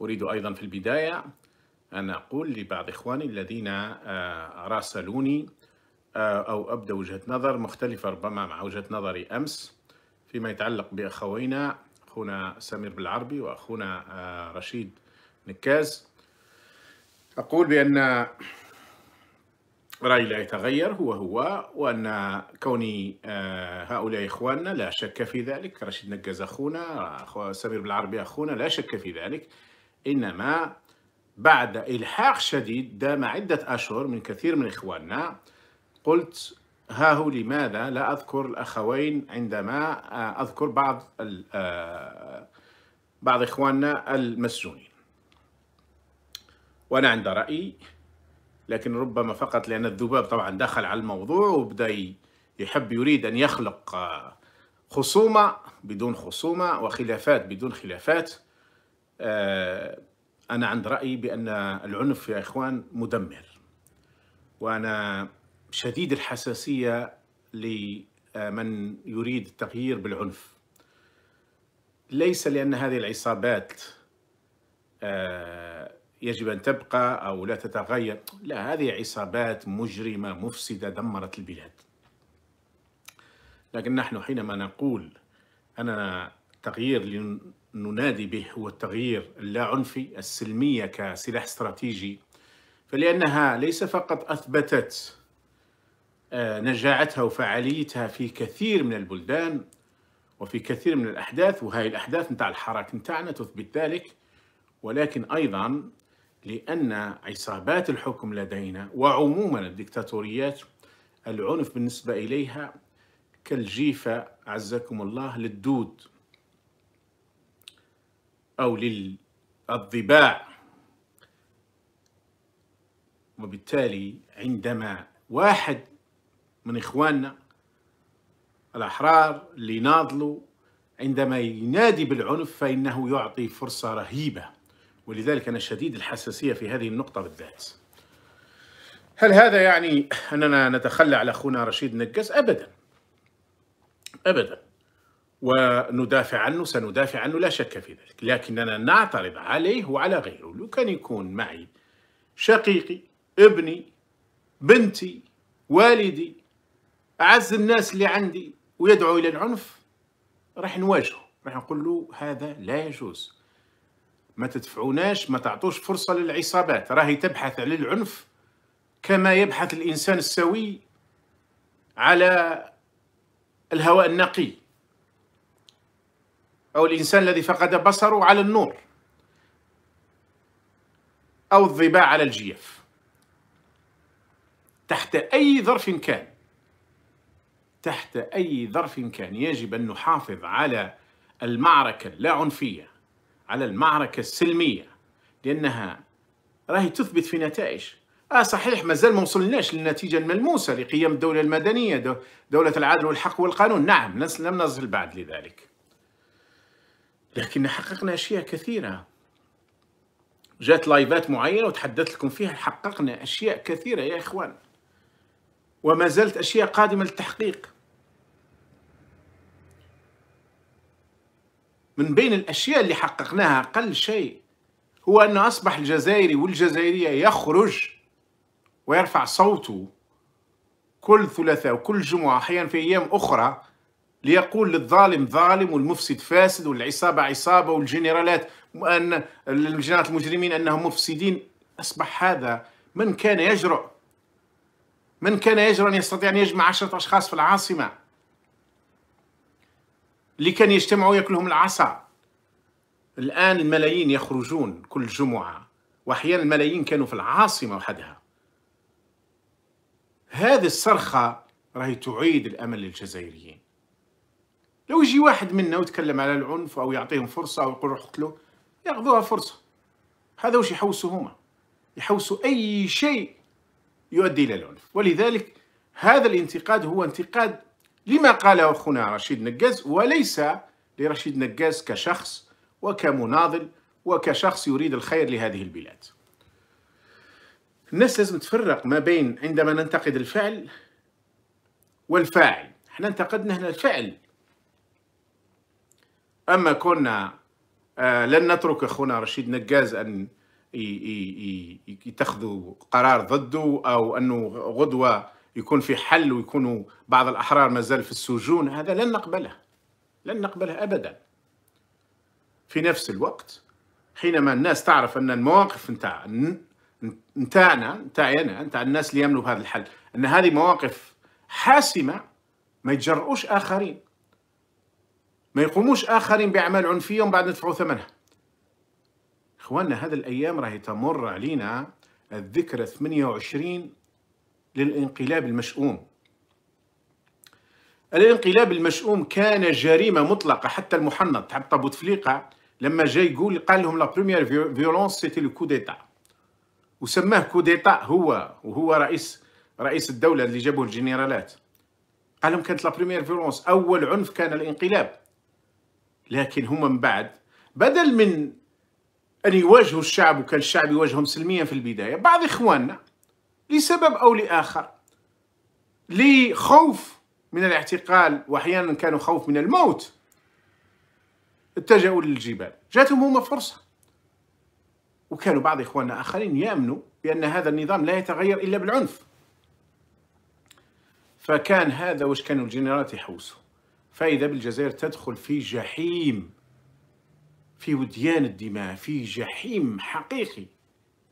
أريد أيضا في البداية أن أقول لبعض إخواني الذين آه، راسلوني آه، أو أبدوا وجهة نظر مختلفة ربما مع وجهة نظري أمس فيما يتعلق بأخوينا أخونا سمير بالعربي وأخونا آه، رشيد نكاز أقول بأن رأيي لا يتغير هو هو وأن كوني هؤلاء إخواننا لا شك في ذلك رشيد نكاز أخونا سمير بالعربي أخونا لا شك في ذلك إنما بعد إلحاق شديد دام عدة أشهر من كثير من إخواننا قلت ها هو لماذا لا أذكر الأخوين عندما آه، أذكر بعض آه، بعض إخواننا المسجونين وأنا عند رأيي لكن ربما فقط لأن الذباب طبعا دخل على الموضوع وبدأ يحب يريد أن يخلق آه، خصومة بدون خصومة وخلافات بدون خلافات آه، أنا عند رأيي بأن العنف يا إخوان مدمر وأنا شديد الحساسية لمن يريد التغيير بالعنف ليس لأن هذه العصابات آه، يجب أن تبقى أو لا تتغير لا هذه عصابات مجرمة مفسدة دمرت البلاد لكن نحن حينما نقول أننا تغيير ننادي به هو التغيير اللاعنفي السلمية كسلاح استراتيجي فلأنها ليس فقط أثبتت آه، نجاعتها وفعاليتها في كثير من البلدان وفي كثير من الأحداث وهذه الأحداث نتاع الحراك نتاعنا تثبت ذلك ولكن أيضا لأن عصابات الحكم لدينا وعموما الدكتاتوريات العنف بالنسبة إليها كالجيفة عزكم الله للدود أو للضباع وبالتالي عندما واحد من إخواننا الأحرار اللي ناضلوا عندما ينادي بالعنف فإنه يعطي فرصة رهيبة ولذلك أنا شديد الحساسية في هذه النقطة بالذات هل هذا يعني أننا نتخلى على أخونا رشيد نقاس؟ أبدا أبدا وندافع عنه سندافع عنه لا شك في ذلك لكننا نعترض عليه وعلى غيره لو كان يكون معي شقيقي ابني بنتي والدي أعز الناس اللي عندي ويدعو إلى العنف راح نواجهه راح نقول له هذا لا يجوز ما تدفعوناش ما تعطوش فرصة للعصابات راهي تبحث عن العنف كما يبحث الإنسان السوي على الهواء النقي أو الإنسان الذي فقد بصره على النور أو الضباع على الجيف تحت أي ظرف كان تحت أي ظرف كان يجب أن نحافظ على المعركة اللاعنفية على المعركة السلمية لأنها راهي تثبت في نتائج آه صحيح مازال ما وصلناش للنتيجة الملموسة لقيام الدولة المدنية دولة العدل والحق والقانون نعم لم نصل بعد لذلك لكن حققنا أشياء كثيرة جات لايفات معينة وتحدثت لكم فيها حققنا أشياء كثيرة يا إخوان وما زالت أشياء قادمة للتحقيق من بين الأشياء اللي حققناها أقل شيء هو أن أصبح الجزائري والجزائرية يخرج ويرفع صوته كل ثلاثاء وكل جمعة أحيانا في أيام أخرى ليقول للظالم ظالم والمفسد فاسد والعصابة عصابة والجنرالات وأن الجنرالات المجرمين أنهم مفسدين أصبح هذا من كان يجرؤ من كان يجرؤ أن يستطيع أن يجمع عشرة أشخاص في العاصمة اللي كان يجتمعوا يأكلهم العصا الآن الملايين يخرجون كل جمعة وأحيانا الملايين كانوا في العاصمة وحدها هذه الصرخة راهي تعيد الأمل للجزائريين لو يجي واحد منا وتكلم على العنف او يعطيهم فرصه او يقول روح قتلوه ياخذوها فرصه هذا واش يحوسوا هما يحوسوا اي شيء يؤدي الى العنف ولذلك هذا الانتقاد هو انتقاد لما قاله اخونا رشيد نقاز وليس لرشيد نقاز كشخص وكمناضل وكشخص يريد الخير لهذه البلاد الناس لازم تفرق ما بين عندما ننتقد الفعل والفاعل احنا انتقدنا هنا الفعل أما كنا آه، لن نترك أخونا رشيد نجاز أن يتخذوا قرار ضده أو أنه غدوة يكون في حل ويكونوا بعض الأحرار مازال في السجون هذا لن نقبله لن نقبله أبدا في نفس الوقت حينما الناس تعرف أن المواقف نتاع نتاعنا نتاعنا نتاع الناس اللي يملوا هذا الحل أن هذه مواقف حاسمة ما يجرؤوش آخرين ما يقوموش اخرين باعمال عنفيه ومن بعد ندفعوا ثمنها اخواننا هذه الايام راهي تمر علينا الذكرى 28 للانقلاب المشؤوم الانقلاب المشؤوم كان جريمه مطلقه حتى المحنط حتى بوتفليقه لما جاي يقول قال لهم لا بروميير فيولونس سيتي لو كو ديتا وسماه كو ديتا هو وهو رئيس رئيس الدوله اللي جابوه الجنرالات قال لهم كانت لا بروميير فيولونس اول عنف كان الانقلاب لكن هم من بعد بدل من أن يواجهوا الشعب وكان الشعب يواجههم سلميا في البداية بعض إخواننا لسبب أو لآخر لخوف من الاعتقال وأحيانا كانوا خوف من الموت اتجهوا للجبال جاتهم هما فرصة وكانوا بعض إخواننا آخرين يأمنوا بأن هذا النظام لا يتغير إلا بالعنف فكان هذا واش كانوا الجنرالات يحوسوا فإذا بالجزائر تدخل في جحيم في وديان الدماء في جحيم حقيقي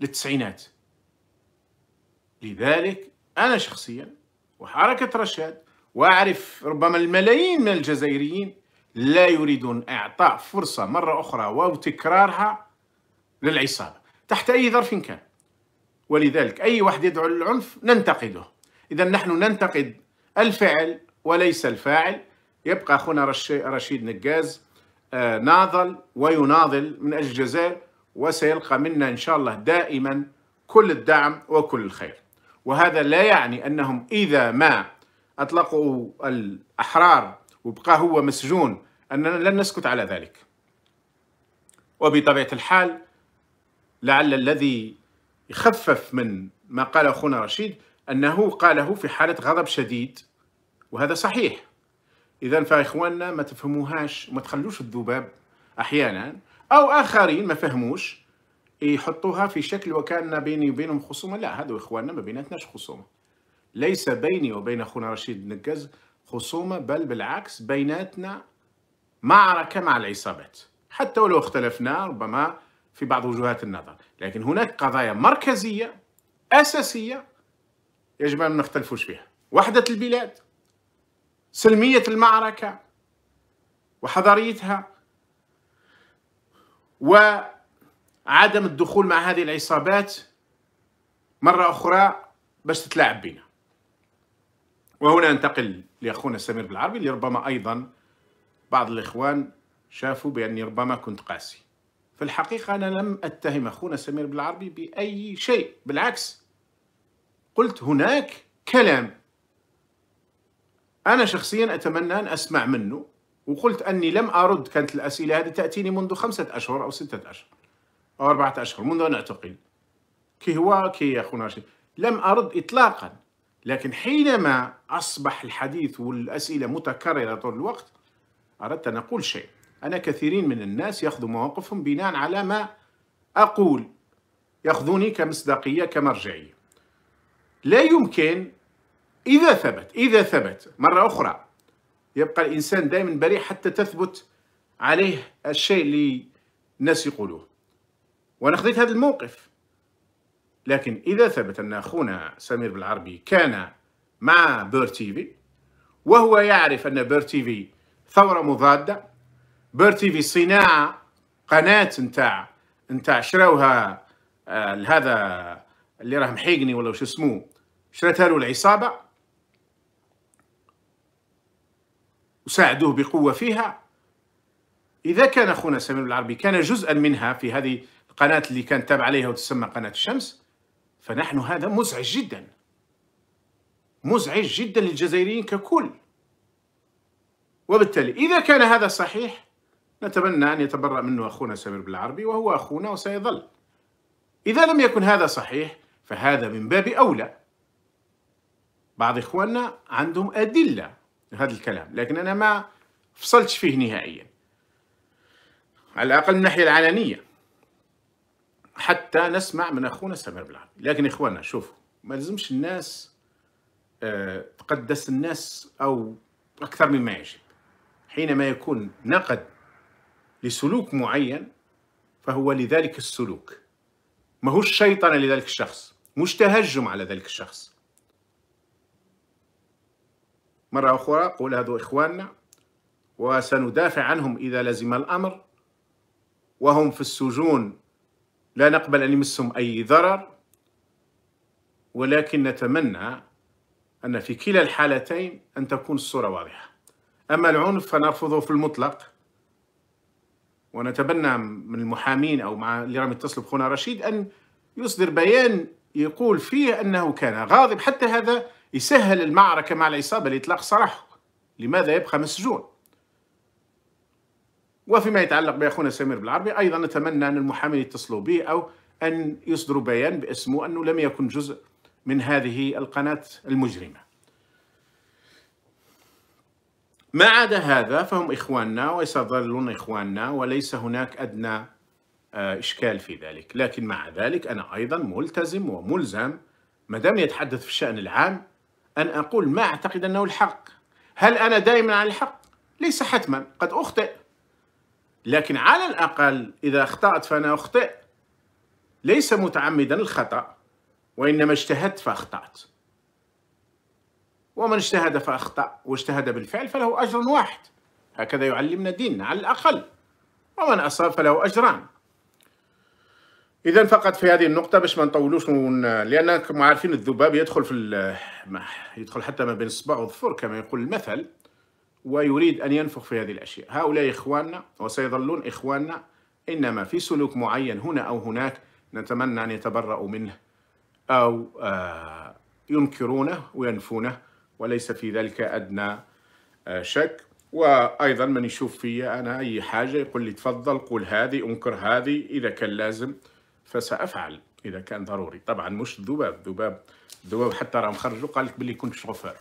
للتسعينات لذلك أنا شخصيا وحركة رشاد وأعرف ربما الملايين من الجزائريين لا يريدون إعطاء فرصة مرة أخرى وتكرارها للعصابة تحت أي ظرف كان ولذلك أي واحد يدعو للعنف ننتقده إذا نحن ننتقد الفعل وليس الفاعل يبقى أخونا رشيد نجاز آه، ناضل ويناضل من أجل الجزائر وسيلقى منا إن شاء الله دائما كل الدعم وكل الخير وهذا لا يعني أنهم إذا ما أطلقوا الأحرار وبقى هو مسجون أننا لن نسكت على ذلك وبطبيعة الحال لعل الذي يخفف من ما قال أخونا رشيد أنه قاله في حالة غضب شديد وهذا صحيح اذا فاخواننا ما تفهموهاش وما تخلوش الذباب احيانا او اخرين ما فهموش يحطوها في شكل وكان بيني وبينهم خصومه لا هذو اخواننا ما بيناتناش خصومه ليس بيني وبين اخونا رشيد نكاز خصومه بل بالعكس بيناتنا معركه مع العصابات حتى ولو اختلفنا ربما في بعض وجهات النظر لكن هناك قضايا مركزيه اساسيه يجب ان ما نختلفوش فيها وحده البلاد سلمية المعركة وحضاريتها وعدم الدخول مع هذه العصابات مرة أخرى باش تتلاعب بنا وهنا أنتقل لأخونا سمير بالعربي اللي ربما أيضا بعض الإخوان شافوا بأني ربما كنت قاسي في الحقيقة أنا لم أتهم أخونا سمير بالعربي بأي شيء بالعكس قلت هناك كلام أنا شخصيا أتمنى أن أسمع منه وقلت أني لم أرد كانت الأسئلة هذه تأتيني منذ خمسة أشهر أو ستة أشهر أو أربعة أشهر منذ أن أعتقل كي هو كي يا أخونا رشيد لم أرد إطلاقا لكن حينما أصبح الحديث والأسئلة متكررة طول الوقت أردت أن أقول شيء أنا كثيرين من الناس يأخذوا مواقفهم بناء على ما أقول يأخذوني كمصداقية كمرجعية لا يمكن إذا ثبت إذا ثبت مرة أخرى يبقى الإنسان دائما بريء حتى تثبت عليه الشيء اللي الناس يقولوه وأنا خذيت هذا الموقف لكن إذا ثبت أن أخونا سمير بالعربي كان مع بير تيفي وهو يعرف أن بير تيفي ثورة مضادة بير تيفي صناعة قناة نتاع نتاع شراوها آه هذا اللي راه محيقني ولا وش اسمه شراتها له العصابة ساعدوه بقوة فيها إذا كان أخونا سمير العربي كان جزءا منها في هذه القناة اللي كان تابع عليها وتسمى قناة الشمس فنحن هذا مزعج جدا مزعج جدا للجزائريين ككل وبالتالي إذا كان هذا صحيح نتمنى أن يتبرأ منه أخونا سمير بالعربي وهو أخونا وسيظل إذا لم يكن هذا صحيح فهذا من باب أولى بعض إخواننا عندهم أدلة هذا الكلام لكن أنا ما فصلتش فيه نهائيا على الأقل من الناحية العلنية حتى نسمع من أخونا سمير بالعربي لكن إخواننا شوفوا ما لازمش الناس آه، تقدس الناس أو أكثر مما يجب حينما يكون نقد لسلوك معين فهو لذلك السلوك ما شيطنة لذلك الشخص مش تهجم على ذلك الشخص مرة أخرى قول هذو إخواننا وسندافع عنهم إذا لزم الأمر وهم في السجون لا نقبل أن يمسهم أي ضرر ولكن نتمنى أن في كلا الحالتين أن تكون الصورة واضحة أما العنف فنرفضه في المطلق ونتبنى من المحامين أو مع اللي راهم يتصلوا بخونا رشيد أن يصدر بيان يقول فيه أنه كان غاضب حتى هذا يسهل المعركة مع العصابة لإطلاق سراحه لماذا يبقى مسجون وفيما يتعلق بأخونا سمير بالعربي أيضا نتمنى أن المحامين يتصلوا به أو أن يصدروا بيان باسمه أنه لم يكن جزء من هذه القناة المجرمة ما عدا هذا فهم إخواننا ويظلون إخواننا وليس هناك أدنى آه، إشكال في ذلك لكن مع ذلك أنا أيضا ملتزم وملزم ما دام يتحدث في الشأن العام أن أقول ما أعتقد أنه الحق هل أنا دائما على الحق؟ ليس حتما قد أخطئ لكن على الأقل إذا أخطأت فأنا أخطئ ليس متعمدا الخطأ وإنما اجتهدت فأخطأت ومن اجتهد فأخطأ واجتهد بالفعل فله أجر واحد هكذا يعلمنا ديننا على الأقل ومن أصاب فله أجران اذا فقط في هذه النقطه باش ما نطولوش ون... لان كما عارفين الذباب يدخل في ال... يدخل حتى ما بين الصباع والظفر كما يقول المثل ويريد ان ينفخ في هذه الاشياء هؤلاء اخواننا وسيظلون اخواننا انما في سلوك معين هنا او هناك نتمنى ان يتبرأوا منه او آه، ينكرونه وينفونه وليس في ذلك ادنى آه، شك وايضا من يشوف في انا اي حاجه يقول لي تفضل قول هذه انكر هذه اذا كان لازم فسافعل اذا كان ضروري طبعا مش الذباب الذباب الذباب حتى راه مخرجوا قال لك بلي كنت شوفير